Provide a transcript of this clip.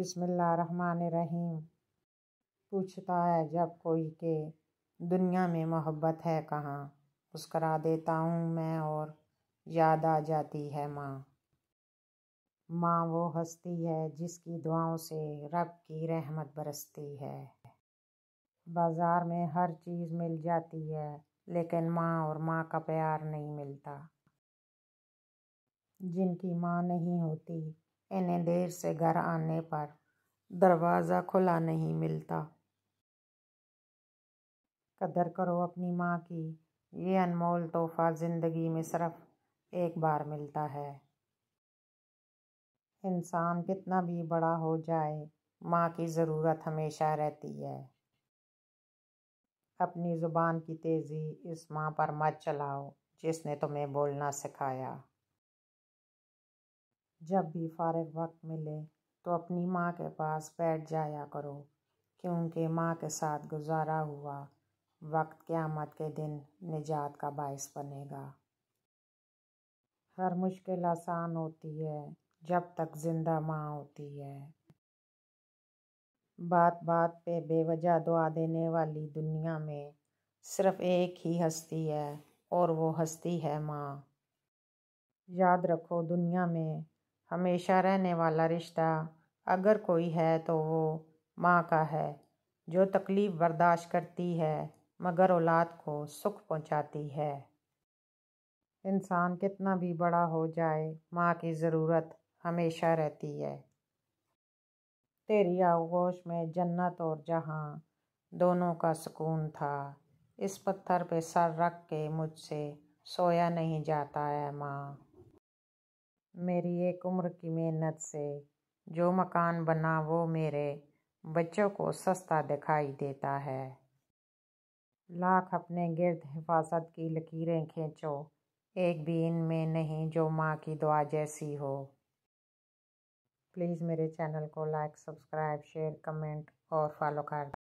रहीम पूछता है जब कोई के दुनिया में मोहब्बत है कहाँ मुस्करा देता हूँ मैं और याद आ जाती है माँ माँ वो हंसती है जिसकी दुआओं से रब की रहमत बरसती है बाज़ार में हर चीज़ मिल जाती है लेकिन माँ और माँ का प्यार नहीं मिलता जिनकी माँ नहीं होती इन्हें देर से घर आने पर दरवाज़ा खुला नहीं मिलता कदर करो अपनी माँ की ये अनमोल तोहफ़ा ज़िंदगी में सिर्फ एक बार मिलता है इंसान कितना भी बड़ा हो जाए माँ की ज़रूरत हमेशा रहती है अपनी ज़ुबान की तेज़ी इस माँ पर मत चलाओ जिसने तुम्हें बोलना सिखाया जब भी फारग वक्त मिले तो अपनी माँ के पास बैठ जाया करो क्योंकि माँ के साथ गुजारा हुआ वक्त क़्यामत के दिन निजात का बायस बनेगा हर मुश्किल आसान होती है जब तक ज़िंदा माँ होती है बात बात पे बेवजह दुआ देने वाली दुनिया में सिर्फ एक ही हस्ती है और वो हस्ती है माँ याद रखो दुनिया में हमेशा रहने वाला रिश्ता अगर कोई है तो वो माँ का है जो तकलीफ़ बर्दाश्त करती है मगर औलाद को सुख पहुँचाती है इंसान कितना भी बड़ा हो जाए माँ की ज़रूरत हमेशा रहती है तेरी आगोश में जन्नत और जहाँ दोनों का सुकून था इस पत्थर पे सर रख के मुझसे सोया नहीं जाता है माँ मेरी एक उम्र की मेहनत से जो मकान बना वो मेरे बच्चों को सस्ता दिखाई देता है लाख अपने गिरद हिफाजत की लकीरें खींचो एक भी इनमें नहीं जो माँ की दुआ जैसी हो प्लीज़ मेरे चैनल को लाइक सब्सक्राइब शेयर कमेंट और फॉलो कर